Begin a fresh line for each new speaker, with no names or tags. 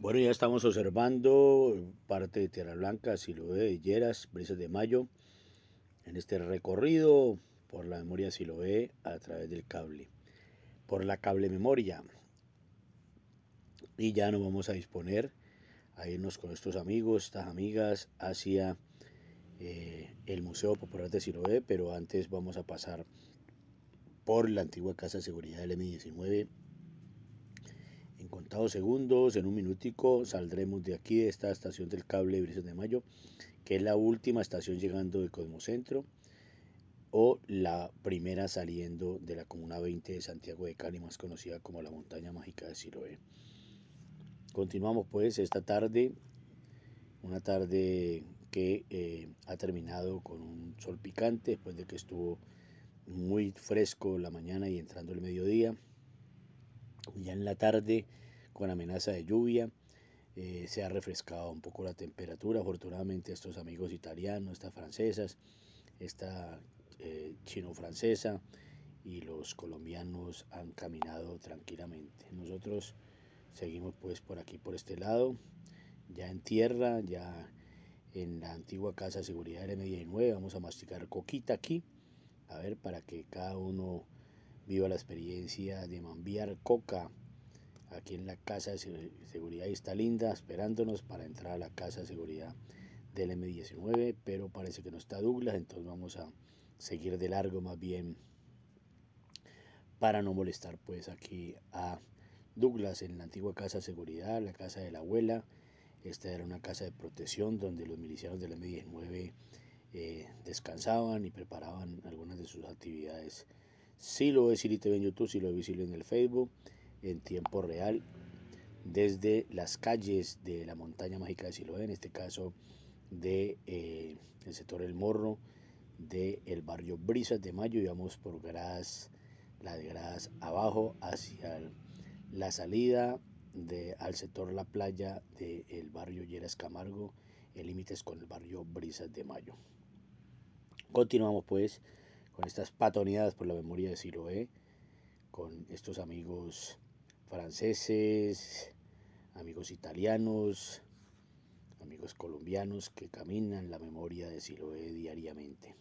Bueno, ya estamos observando parte de Tierra Blanca, Siloé de Lleras, Brisas de Mayo, en este recorrido por la memoria Siloé a través del cable, por la cable memoria. Y ya nos vamos a disponer a irnos con estos amigos, estas amigas, hacia eh, el Museo Popular de Siloé, pero antes vamos a pasar por la antigua Casa de Seguridad del M19 en contados segundos, en un minutico, saldremos de aquí, de esta estación del cable Brisas de Mayo, que es la última estación llegando de Cosmocentro o la primera saliendo de la Comuna 20 de Santiago de Cali, más conocida como la Montaña Mágica de Siloé. Continuamos pues esta tarde, una tarde que eh, ha terminado con un sol picante después de que estuvo muy fresco la mañana y entrando el mediodía. Ya en la tarde, con amenaza de lluvia, eh, se ha refrescado un poco la temperatura. Afortunadamente estos amigos italianos, estas francesas, esta eh, chino-francesa y los colombianos han caminado tranquilamente. Nosotros seguimos pues por aquí, por este lado, ya en tierra, ya en la antigua Casa de Seguridad de M19. Vamos a masticar coquita aquí, a ver, para que cada uno Viva la experiencia de Mambiar Coca. Aquí en la Casa de Seguridad Ahí está linda esperándonos para entrar a la Casa de Seguridad del M19, pero parece que no está Douglas, entonces vamos a seguir de largo más bien para no molestar pues aquí a Douglas en la antigua casa de seguridad, la casa de la abuela. Esta era una casa de protección donde los milicianos del M19 eh, descansaban y preparaban algunas de sus actividades Sí lo es en YouTube, sí lo es visible en el Facebook, en tiempo real, desde las calles de la montaña mágica de Siloé, en este caso de eh, el sector El Morro, del el barrio Brisas de Mayo, y vamos por gradas, las gradas abajo hacia la salida de, al sector La Playa del barrio Lleras Camargo, en límites con el barrio Brisas de Mayo. Continuamos pues con estas patoneadas por la memoria de Siloé, con estos amigos franceses, amigos italianos, amigos colombianos que caminan la memoria de Siloé diariamente.